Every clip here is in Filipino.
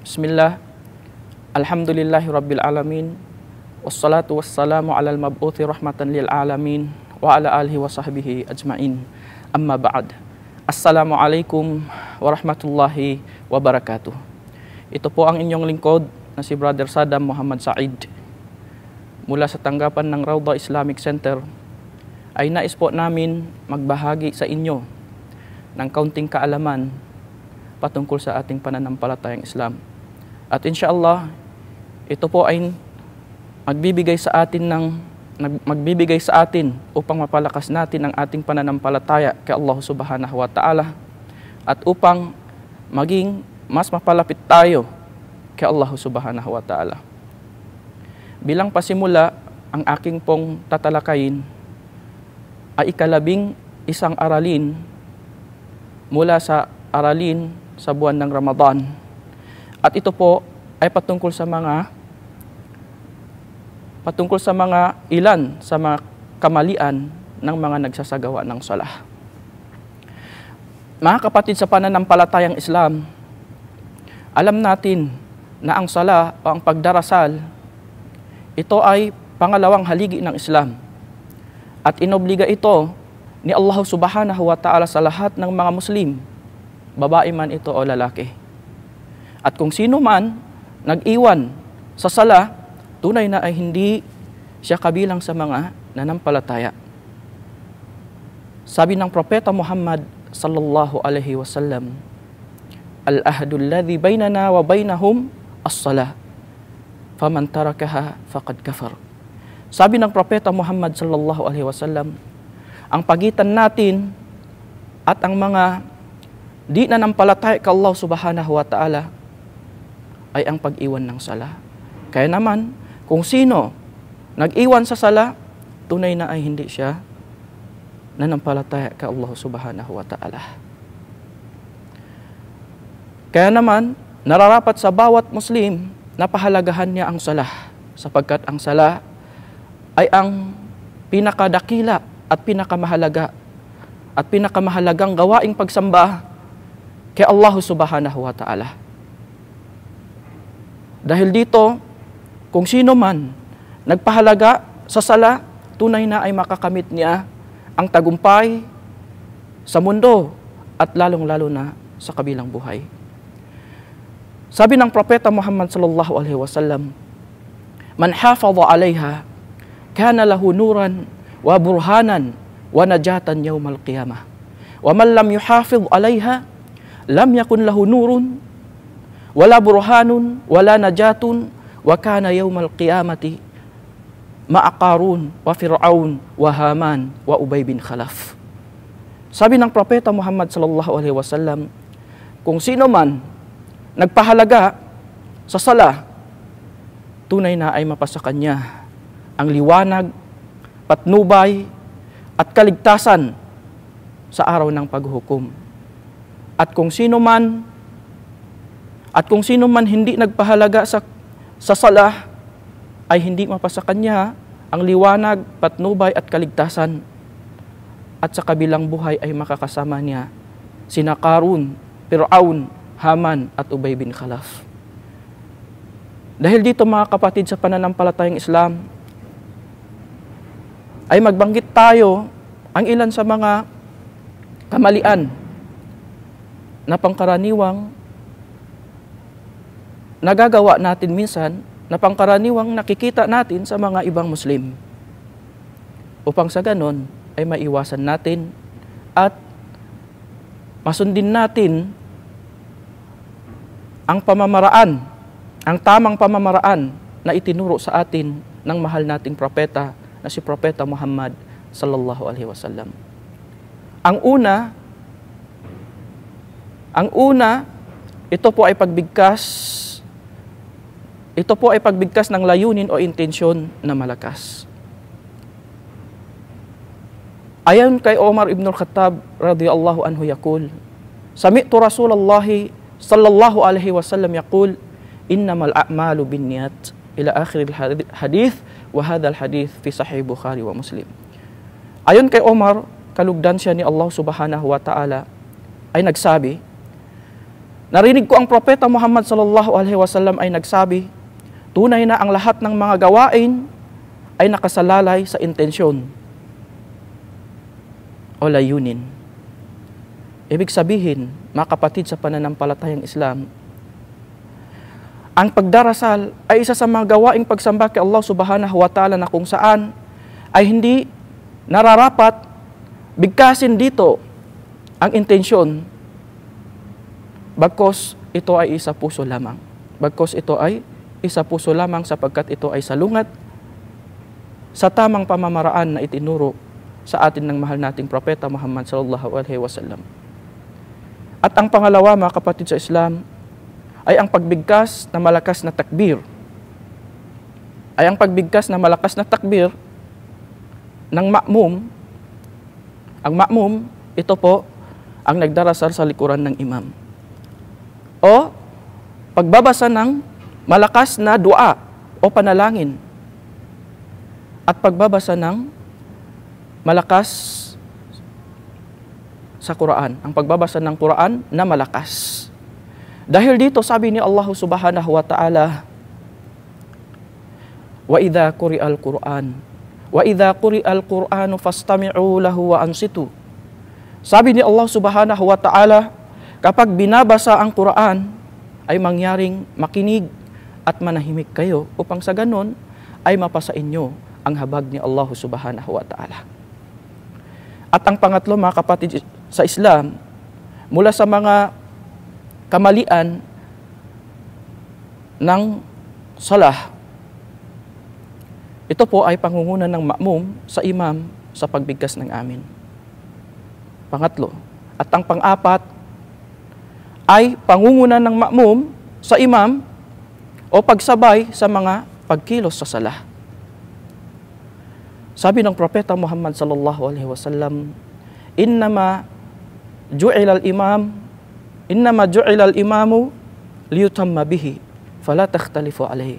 Bismillah. Alhamdulillahi Rabbil Alamin. Wassalatu wassalamu ala al-mab'uthi rahmatan lil alamin wa ala alihi wa sahbihi ajma'in. Amma ba'd. Assalamualaikum warahmatullahi wabarakatuh. Ito po ang inyong lingkod na si Brother Saddam Muhammad Said. Mula sa tanggapan ng Rawda Islamic Center ay nais po namin magbahagi sa inyo ng kaunting kaalaman patungkol sa ating pananampalatayang Islam. At inshallah, ito po ay magbibigay sa atin ng magbibigay sa atin upang mapalakas natin ang ating pananampalataya kay Allah Subhanahu wa Ta'ala at upang maging mas mapalapit tayo kay Allah Subhanahu wa Ta'ala. Bilang pasimula, ang aking pong tatalakayin ay ikalabing isang aralin mula sa aralin sa buwan ng Ramadan. At ito po ay patungkol sa mga patungkol sa mga ilan sa mga kamalian ng mga nagsasagawa ng salah. Mga kapatid sa pananampalatayang Islam, alam natin na ang sala o ang pagdarasal, ito ay pangalawang haligi ng Islam. At inobliga ito ni Allah subhanahu wa ta'ala sa lahat ng mga Muslim, babae man ito o lalaki. At kung sino man nag-iwan sa sala, tunay na ay hindi siya kabilang sa mga nanampalataya. Sabi ng propeta Muhammad sallallahu alaihi wasallam, Al-ahdu alladhi bainana wa bainahum as-salah. Faman tarakaha faqad kafar. Sabi ng propeta Muhammad sallallahu alaihi wasallam, ang pagitan natin at ang mga di na kay Allah subhanahu wa ta'ala ay ang pag-iwan ng sala. Kaya naman, kung sino nag-iwan sa sala, tunay na ay hindi siya nanampalataya ka Allah subhanahu wa ta'ala. Kaya naman, nararapat sa bawat Muslim na pahalagahan niya ang salah sapagkat ang salah ay ang pinakadakila at pinakamahalaga at pinakamahalagang gawaing pagsamba kay Allah subhanahu wa ta'ala. Dahil dito, kung sino man nagpahalaga sa sala, tunay na ay makakamit niya ang tagumpay sa mundo at lalong-lalo na sa kabilang buhay. Sabi ng propeta Muhammad sallallahu alaihi wasallam, "Man hafaza 'alayha kana lahu nuran wa burhanan wa najatan yawm al-qiyamah. Wa man lam yuhafiz 'alayha lam yakun lahu nurun wala burhanun, wala najatun, wa kana yawmal qiyamati ma'akarun, wa fir'aun, wa haman, wa ubay bin khalaf. Sabi ng propeta Muhammad sallallahu alaihi wasallam, kung sino man nagpahalaga sa sala, tunay na ay mapasa kanya ang liwanag, patnubay, at kaligtasan sa araw ng paghukom. At kung sino man at kung sino man hindi nagpahalaga sa, sa salah, ay hindi mapasa kanya ang liwanag, patnubay at kaligtasan. At sa kabilang buhay ay makakasama niya sina Karun, Piraon, Haman at Ubay bin Khalaf. Dahil dito mga kapatid sa pananampalatayang Islam, ay magbanggit tayo ang ilan sa mga kamalian na pangkaraniwang nagagawa natin minsan na pangkaraniwang nakikita natin sa mga ibang Muslim. Upang sa ganon ay maiwasan natin at masundin natin ang pamamaraan, ang tamang pamamaraan na itinuro sa atin ng mahal nating propeta na si Propeta Muhammad sallallahu alaihi wasallam. Ang una, ang una, ito po ay pagbigkas ito po ay pagbigkas ng layunin o intensyon na malakas. Ayon kay Omar ibn al-Khattab radiyallahu anhu yakul, Sami'tu Rasulullah sallallahu alaihi wasallam yakul, Innamal a'malu bin niyat ila akhir hadith wa hadha al-hadith fi sahih Bukhari wa Muslim. Ayon kay Omar, kalugdan siya ni Allah subhanahu wa ta'ala ay nagsabi, Narinig ko ang propeta Muhammad sallallahu alaihi wasallam ay nagsabi, Tunay na ang lahat ng mga gawain ay nakasalalay sa intensyon o layunin. Ibig sabihin, mga kapatid sa pananampalatayang Islam, ang pagdarasal ay isa sa mga gawaing pagsamba kay Allah subhanahu wa ta'ala na kung saan ay hindi nararapat bigkasin dito ang intensyon bagkos ito ay isa puso lamang. Bagkos ito ay isa puso lamang sapagkat ito ay salungat sa tamang pamamaraan na itinuro sa atin ng mahal nating propeta Muhammad sallallahu alaihi wasallam. At ang pangalawa mga kapatid sa Islam ay ang pagbigkas na malakas na takbir. Ay ang pagbigkas na malakas na takbir ng ma'mum. Ang ma'mum, ito po ang nagdarasal sa likuran ng imam. O pagbabasa ng malakas na dua o panalangin at pagbabasa ng malakas sa Quran, ang pagbabasa ng Quran na malakas. Dahil dito sabi ni Allah Subhanahu wa Ta'ala, wa idha quri'al Qur'an wa idha quri'al Qur'anu fastami'u lahu wa ansitu. Sabi ni Allah Subhanahu wa Ta'ala, kapag binabasa ang Quran, ay mangyaring makinig at manahimik kayo upang sa ganon ay mapasa inyo ang habag ni Allah subhanahu wa ta'ala. At ang pangatlo mga kapatid sa Islam, mula sa mga kamalian ng salah, ito po ay pangunguna ng ma'mum sa imam sa pagbigkas ng amin. Pangatlo. At ang pang-apat ay pangunguna ng ma'mum sa imam o pagsabay sa mga pagkilos sa sala. Sabi ng propeta Muhammad sallallahu alaihi wasallam, "Innama ju'ila al-imam, innama ju'ila al-imamu liyutamma bihi, fala takhtalifu alayhi."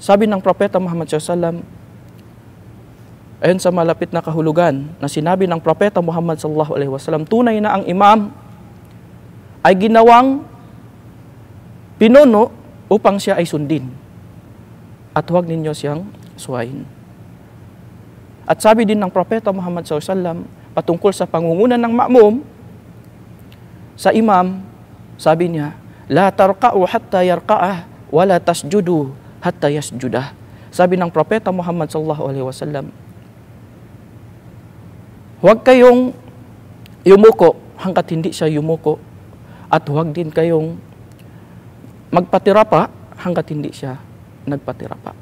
Sabi ng propeta Muhammad sallallahu ayon sa malapit na kahulugan na sinabi ng propeta Muhammad sallallahu alaihi wasallam, tunay na ang imam ay ginawang pinuno upang siya ay sundin at huwag ninyo siyang suwain. At sabi din ng Propeta Muhammad SAW patungkol sa pangungunan ng ma'mum, sa imam, sabi niya, La tarka'u hatta yarka'ah, wala tasjudu hatta yasjudah. Sabi ng Propeta Muhammad SAW, Huwag kayong yumuko hangkat hindi siya yumuko at huwag din kayong magpatira pa hanggat hindi siya nagpatira pa.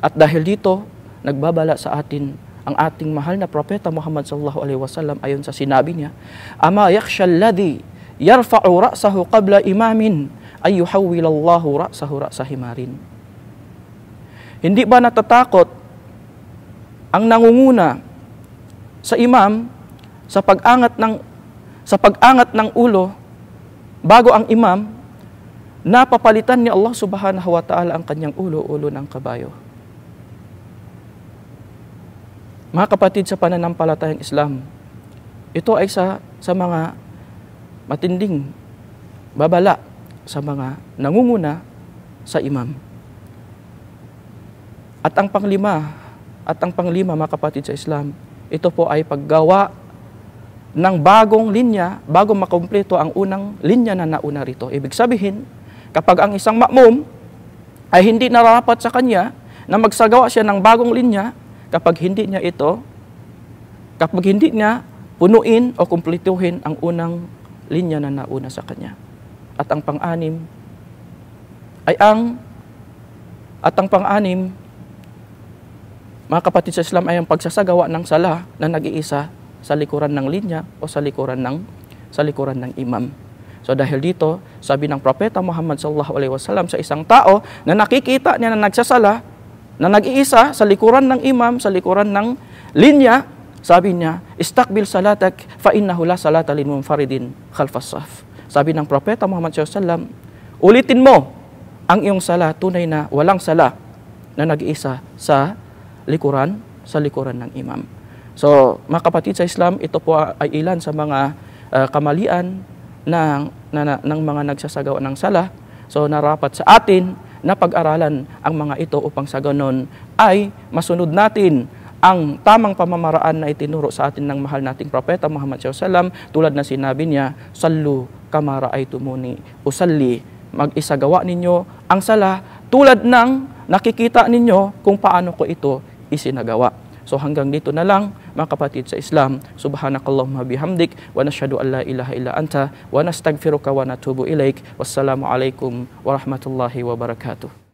At dahil dito, nagbabala sa atin ang ating mahal na propeta Muhammad sallallahu alaihi wasallam ayon sa sinabi niya, "Ama yakhshal ladhi yarfa'u ra'sahu qabla imamin ay Allahu ra'sahu ra'sa himarin." Hindi ba natatakot ang nangunguna sa imam sa pagangat ng sa pagangat ng ulo bago ang imam napapalitan ni Allah subhanahu wa ta'ala ang kanyang ulo-ulo ng kabayo. Mga kapatid sa pananampalatayang Islam, ito ay sa, sa mga matinding babala sa mga nangunguna sa imam. At ang panglima, at ang panglima mga kapatid sa Islam, ito po ay paggawa ng bagong linya, bagong makumpleto ang unang linya na nauna rito. Ibig sabihin, Kapag ang isang ma'mum ay hindi nararapat sa kanya na magsagawa siya ng bagong linya kapag hindi niya ito, kapag hindi niya punuin o kumplituhin ang unang linya na nauna sa kanya. At ang pang-anim ay ang at ang pang-anim mga kapatid sa Islam ay ang pagsasagawa ng sala na nag-iisa sa likuran ng linya o sa likuran ng sa likuran ng imam. So dahil dito, sabi ng propeta Muhammad sallallahu alaihi wasallam sa isang tao na nakikita niya na nagsasala, na nag-iisa sa likuran ng imam, sa likuran ng linya, sabi niya, "Istakbil salatak fa innahu la salata lil munfaridin khalfas saf." Sabi ng propeta Muhammad sallallahu alaihi wasallam, ulitin mo ang iyong sala, tunay na walang sala na nag-iisa sa likuran, sa likuran ng imam. So, mga kapatid sa Islam, ito po ay ilan sa mga uh, kamalian ng, na, ng mga nagsasagawa ng sala. So narapat sa atin na pag-aralan ang mga ito upang sa ganon ay masunod natin ang tamang pamamaraan na itinuro sa atin ng mahal nating propeta Muhammad SAW tulad na sinabi niya, Sallu kamara ay tumuni, usalli, mag-isagawa ninyo ang sala tulad ng nakikita ninyo kung paano ko ito isinagawa. So hanggang dito na lang. ma qafatin sa Islam subhanakallahumma bihamdik wa nashhadu an ilaha illa anta wa nastaghfiruka wa natubu ilaik wassalamu alaikum warahmatullahi wabarakatuh